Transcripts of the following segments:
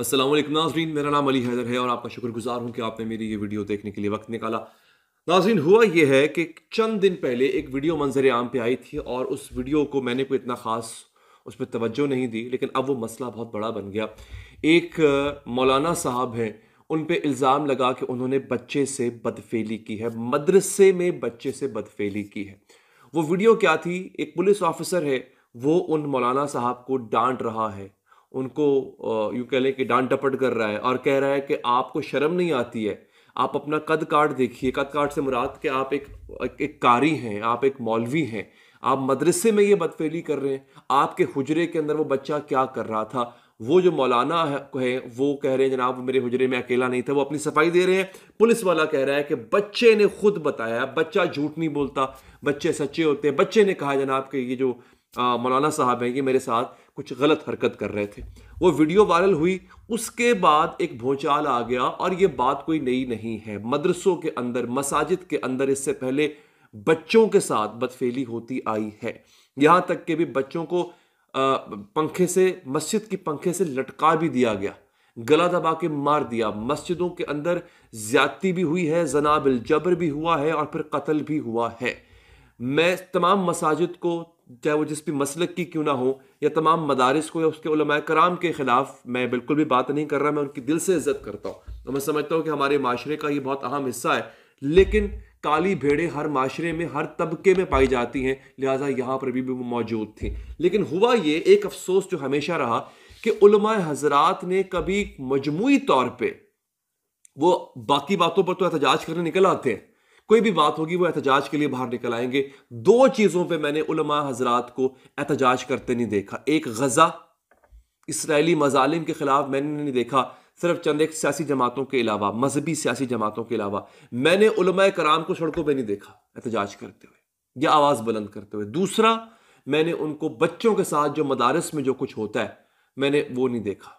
असलम नाजरीन मेरा नाम अली हैदर है और आपका शुक्रगुजार हूँ कि आपने मेरी ये वीडियो देखने के लिए वक्त निकाला नाजरीन हुआ यह है कि चंद दिन पहले एक वीडियो मंजर आम पे आई थी और उस वीडियो को मैंने कोई इतना ख़ास उस पर तवज्जो नहीं दी लेकिन अब वो मसला बहुत बड़ा बन गया एक मौलाना साहब हैं उन पर इल्ज़ाम लगा कि उन्होंने बच्चे से बदफेली की है मदरसे में बच्चे से बदफेली की है वो वीडियो क्या थी एक पुलिस ऑफिसर है वो उन मौलाना साहब को डांट रहा है उनको यूँ कह लें कि डांट टपट कर रहा है और कह रहा है कि आपको शर्म नहीं आती है आप अपना कद काट देखिए कद काट से मुराद के आप एक एक कारी हैं आप एक मौलवी हैं आप मदरसे में ये बदफेली कर रहे हैं आपके हुजरे के अंदर वो बच्चा क्या कर रहा था वो जो मौलाना है वो कह रहे हैं जनाब मेरे हुजरे में अकेला नहीं था वो अपनी सफाई दे रहे हैं पुलिस वाला कह रहा है कि बच्चे ने खुद बताया बच्चा झूठ नहीं बोलता बच्चे सच्चे होते हैं बच्चे ने कहा जनाब कि ये जो मौलाना साहब हैं ये मेरे साथ कुछ गलत हरकत कर रहे थे वो वीडियो वायरल हुई उसके बाद एक भोचाल आ गया और ये बात कोई नई नहीं है मदरसों के अंदर मसाजिद के अंदर इससे पहले बच्चों के साथ बदफेली होती आई है यहाँ तक कि भी बच्चों को पंखे से मस्जिद की पंखे से लटका भी दिया गया गला दबा के मार दिया मस्जिदों के अंदर ज्यादती भी हुई है जनाबिल जबर भी हुआ है और फिर कत्ल भी हुआ है मैं तमाम मसाजिद को चाहे वो जिस भी मसलक की क्यों ना हो या तमाम मदारस को या उसके कराम के ख़िलाफ़ मैं बिल्कुल भी बात नहीं कर रहा मैं उनकी दिल से इज़्ज़त करता हूँ तो मैं समझता हूँ कि हमारे माशरे का ये बहुत अहम हिस्सा है लेकिन काली भेड़े हर माशरे में हर तबके में पाई जाती हैं लिहाजा यहाँ पर भी, भी वो मौजूद थी लेकिन हुआ ये एक अफसोस जो हमेशा रहा कि हजरात ने कभी मजमू तौर पर वो बाकी बातों पर तो एहतजाज करने निकल आते हैं कोई भी बात होगी वो एहतजाज के लिए बाहर निकल आएंगे दो चीज़ों पे मैंने उलमा हजरात को एहतजाज करते नहीं देखा एक गज़ा इसराइली मजालिम के ख़िलाफ़ मैंने नहीं देखा सिर्फ चंद एक सियासी जमातों के अलावा मजहबी सियासी जमातों के अलावा मैंने उलमा कराम को सड़कों पर नहीं देखा एहतजाज करते हुए या आवाज़ बुलंद करते हुए दूसरा मैंने उनको बच्चों के साथ जो मदारस में जो कुछ होता है मैंने वो नहीं देखा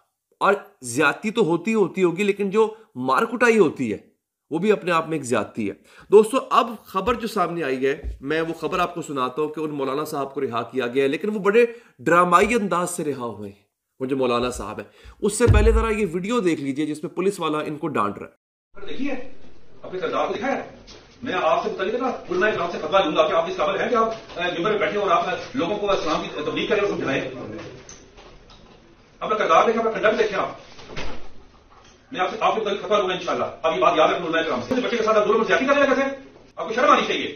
और ज्यादती तो होती होती होगी लेकिन जो मारकुटाई होती है वो भी अपने आप में एक ज्यादती है दोस्तों अब खबर जो सामने आई है मैं वो खबर आपको सुनाता हूं कि उन मौलाना साहब को रिहा किया गया है लेकिन वो बड़े ड्रामाई अंदाज से रिहा हुए हैं वो जो मौलाना साहब है उससे पहले जरा ये वीडियो देख लीजिए जिसमें पुलिस वाला इनको डांट रहा है देखिए अपने सरदार दिखाया मैं आपसे मुतलिक ना से फतवा लूंगा कि आप इस खबर है कि आप मेम्बर में बैठे और आप लोगों को सलाम की तबलीग करें और समझाएं अपना करदार देखें अपना कंडक्ट देखें आप मैं आपसे आपको कल खफा लूंगा इंशाल्लाह अब ये बात याद रखना मैं कराम से बच्चे के साथ आप दोनों ज्यादा करने लगा थे आपको शर्म आनी चाहिए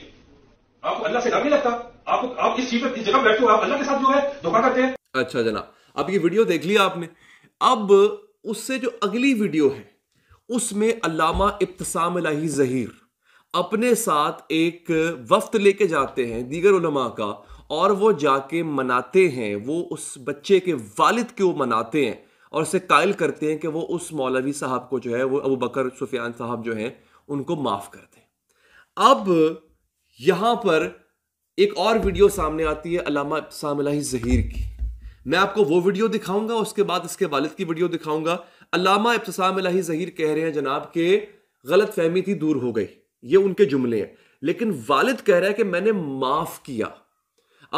आपको अल्लाह से डर नहीं लगता आपको आप इस चीज पर इस जगह बैठे हो आप अल्लाह के साथ जो है धोखा करते हैं अच्छा जना अब ये वीडियो देख लिया आपने अब उससे जो अगली वीडियो है उसमें अलामा इब्तसाम लाही जहीर अपने साथ एक वफ्त लेके जाते हैं दीगर उलमा का और वो जाके मनाते हैं वो उस बच्चे के वालिद को मनाते हैं और उसे कायल करते हैं कि वो उस मौलवी साहब को जो है वो अबू बकर सुफियान साहब जो हैं उनको माफ़ कर दें अब यहाँ पर एक और वीडियो सामने आती है अलामा सामिला जहीर की मैं आपको वो वीडियो दिखाऊंगा उसके बाद इसके वालिद की वीडियो दिखाऊंगा अलामा इब्तसाम जहीर कह रहे हैं जनाब के गलत फहमी थी दूर हो गई ये उनके जुमले हैं लेकिन वालिद कह रहा है कि मैंने माफ़ किया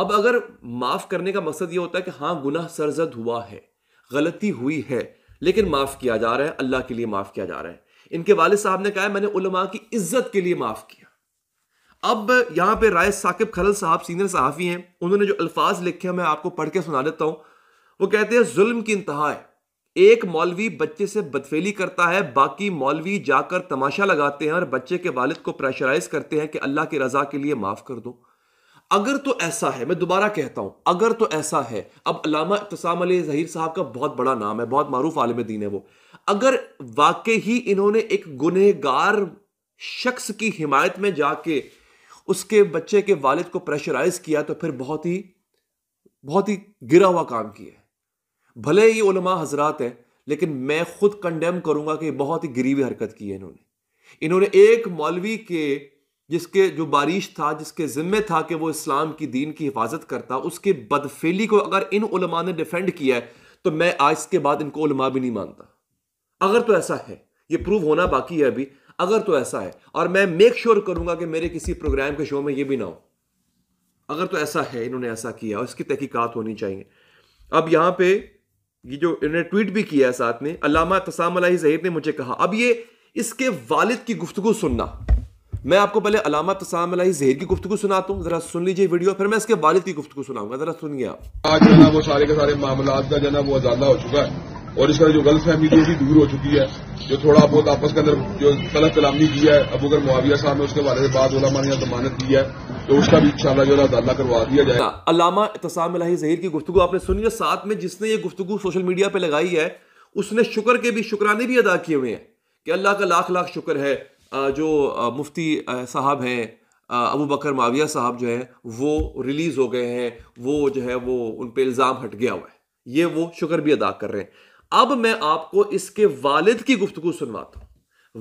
अब अगर माफ़ करने का मकसद ये होता है कि हाँ गुनाह सरजद हुआ है गलती हुई है लेकिन माफ़ किया जा रहा है अल्लाह के लिए माफ़ किया जा रहा है इनके वाले साहब ने कहा मैंने उलमा की इज्जत के लिए माफ़ किया अब यहाँ पे राय साकिब खरल साहब सीनियर सहाफ़ी हैं उन्होंने जो अल्फाज लिखे हैं मैं आपको पढ़ के सुना देता हूँ वो कहते हैं जुल्म की इंतहा है एक मौलवी बच्चे से बदफेली करता है बाकी मौलवी जाकर तमाशा लगाते हैं और बच्चे के वालिद को प्रेशराइज करते हैं कि अल्लाह की रजा के लिए माफ़ कर दो अगर तो ऐसा है मैं दोबारा कहता हूं अगर तो ऐसा है अब अलामा इकसाम अली जहीर साहब का बहुत बड़ा नाम है बहुत मरूफ आलम दीन है वो अगर वाकई ही इन्होंने एक गुनहगार शख्स की हिमायत में जाके उसके बच्चे के वालिद को प्रेशराइज किया तो फिर बहुत ही बहुत ही गिरा हुआ काम किया है भले ही उलमा हजरात हैं लेकिन मैं खुद कंडेम करूंगा कि बहुत ही गिरी हुई हरकत की है इन्होंने इन्होंने एक मौलवी के जिसके जो बारिश था जिसके ज़िम्मे था कि वो इस्लाम की दीन की हिफाजत करता उसके बदफेली को अगर इन उलमा ने डिफेंड किया है तो मैं आज के बाद इनको उलमा भी नहीं मानता अगर तो ऐसा है ये प्रूव होना बाकी है अभी अगर तो ऐसा है और मैं मेक श्योर करूंगा कि मेरे किसी प्रोग्राम के शो में ये भी ना हो अगर तो ऐसा है इन्होंने ऐसा किया उसकी इसकी होनी चाहिए अब यहाँ पर ये जो इन्होंने ट्वीट भी किया है साथ में अलामा तसाम जहीद ने मुझे कहा अब ये इसके वालिद की गुफ्तु सुनना मैं आपको पहले अलामा तसाम जहर की गुफ्तु सुनाता हूँ जरा सुन लीजिए वीडियो फिर मैं इसके वालिद की गुफ्तु सुनाऊंगा जरा सुनिए आप आज है वो सारे के सारे मामला का जो है वो अजादा हो चुका है और इसका जो गलत फहमी थी वो भी दूर हो चुकी है जो थोड़ा बहुत आपस के अंदर जो तलब कलामी की है अब अगर मुआविया साहब ने उसके बारे में बात ओलामा ने जमानत दी है तो उसका भी इंशाला जो है अदाला करवा दिया जाए अलामा तसाम जहर की गुफ्तु आपने सुनी है साथ में जिसने ये गुफ्तु सोशल मीडिया पर लगाई है उसने शुक्र के भी शुक्राने भी अदा किए हुए हैं कि अल्लाह का लाख लाख शुक्र है जो मुफ्ती साहब हैं अबू बकर माविया साहब जो हैं वो रिलीज़ हो गए हैं वो जो है वो उन पर इल्ज़ाम हट गया हुआ है ये वो शुक्र भी अदा कर रहे हैं अब मैं आपको इसके वालिद की गुफ्तु सुनवाता हूँ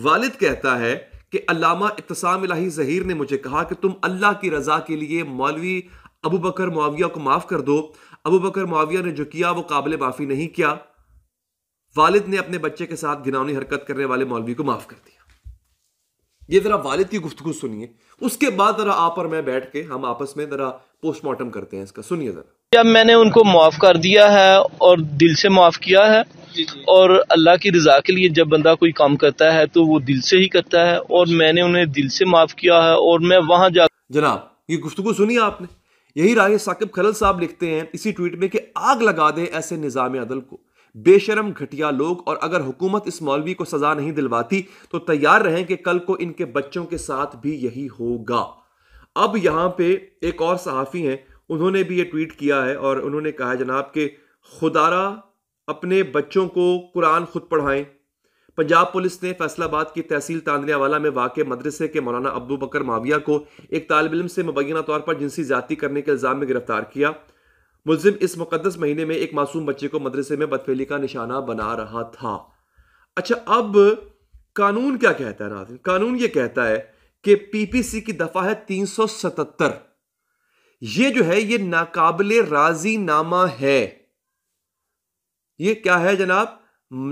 वालिद कहता है कि अलामा इतसाम इलाही जहीर ने मुझे कहा कि तुम अल्लाह की रजा के लिए मौलवी अबू बकर मुआविया को माफ़ कर दो अबू बकर मुआविया ने जो किया वो काबिल माफ़ी नहीं किया वालिद ने अपने बच्चे के साथ घिनौनी हरकत करने वाले मौलवी को माफ़ कर दिया ये ज़रा वालिद की गुफ्तु सुनिए उसके बाद ज़रा आप और मैं बैठ के हम आपस में ज़रा पोस्टमार्टम करते हैं इसका सुनिए ज़रा जब मैंने उनको माफ़ कर दिया है और दिल से माफ़ किया है और अल्लाह की रजा के लिए जब बंदा कोई काम करता है तो वो दिल से ही करता है और मैंने उन्हें दिल से माफ़ किया है और मैं वहाँ जा जनाब ये गुफ्तु सुनी आपने यही राय साकिब खलल साहब लिखते हैं इसी ट्वीट में कि आग लगा दे ऐसे निज़ाम अदल को बेशरम घटिया लोग और अगर हुकूमत इस मौलवी को सजा नहीं दिलवाती तो तैयार रहें कि कल को इनके बच्चों के साथ भी यही होगा अब यहां पे एक और सहाफ़ी हैं उन्होंने भी ये ट्वीट किया है और उन्होंने कहा जनाब के खुदारा अपने बच्चों को कुरान खुद पढ़ाएं पंजाब पुलिस ने फैसलाबाद की तहसील तांदलियावाला में वाक़ मदरसे के मौलाना अब्दू बकर माविया को एक तालब इम से मुबैना तौर पर जिनसी ज्यादा करने के इल्ज़ाम में गिरफ्तार किया मुलिम इस मुकदस महीने में एक मासूम बच्चे को मदरसे में बदफेली का निशाना बना रहा था अच्छा अब कानून क्या कहता है नाजिन कानून ये कहता है कि पीपीसी की दफा है तीन सौ सतहत्तर ये जो है ये नाकाबले राजीनामा है ये क्या है जनाब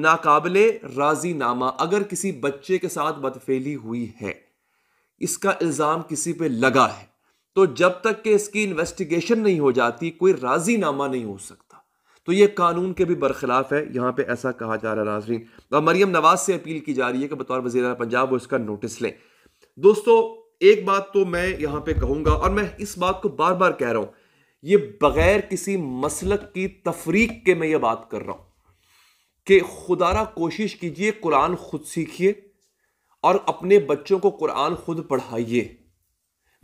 नाकाबले राजीनामा अगर किसी बच्चे के साथ बदफेली हुई है इसका इल्ज़ाम किसी पे लगा है तो जब तक कि इसकी इन्वेस्टिगेशन नहीं हो जाती कोई राजीनामा नहीं हो सकता तो ये कानून के भी बरखिलाफ है यहाँ पे ऐसा कहा जा रहा है नाजरीन और मरियम नवाज से अपील की जा रही है कि बतौर वजी पंजाब वो इसका नोटिस लें दोस्तों एक बात तो मैं यहाँ पे कहूँगा और मैं इस बात को बार बार कह रहा हूँ ये बगैर किसी मसलक की तफरीक के मैं ये बात कर रहा हूँ कि खुदारा कोशिश कीजिए कुरान खुद सीखिए और अपने बच्चों को कुरान खुद पढ़ाइए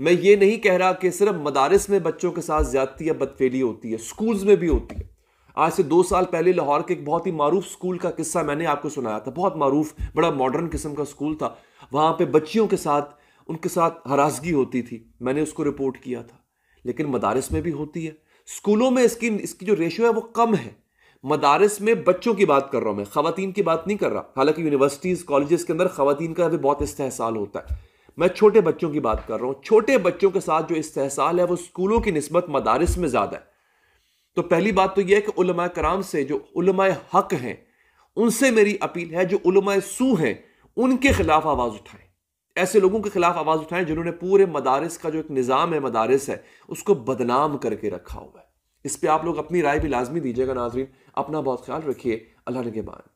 मैं ये नहीं कह रहा कि सिर्फ मदारस में बच्चों के साथ ज्यादती या बदफेली होती है स्कूल्स में भी होती है आज से दो साल पहले लाहौर के एक बहुत ही मरूफ स्कूल का किस्सा मैंने आपको सुनाया था बहुत मरूफ बड़ा मॉडर्न किस्म का स्कूल था वहाँ पे बच्चियों के साथ उनके साथ हरासगी होती थी मैंने उसको रिपोर्ट किया था लेकिन मदारस में भी होती है स्कूलों में इसकी इसकी जो रेशो है वो कम है मदारस में बच्चों की बात कर रहा हूँ मैं खातन की बात नहीं कर रहा हालांकि यूनिवर्सिटीज़ कॉलेजेस के अंदर खातन का भी बहुत इस्तेसाल होता है मैं छोटे बच्चों की बात कर रहा हूँ छोटे बच्चों के साथ जो इस्तेसाल है वो स्कूलों की नस्बत मदारस में ज़्यादा है तो पहली बात तो यह है कि उलमा कराम से जो उलमा हक हैं उनसे मेरी अपील है जो उलमा सू हैं उनके खिलाफ आवाज़ उठाएं ऐसे लोगों के खिलाफ आवाज़ उठाएं जिन्होंने पूरे मदारस का जो एक निज़ाम है मदारस है उसको बदनाम करके रखा हुआ है इस पर आप लोग अपनी राय भी लाजमी दीजिएगा नाजरीन अपना बहुत ख्याल रखिए अल्लाह के बान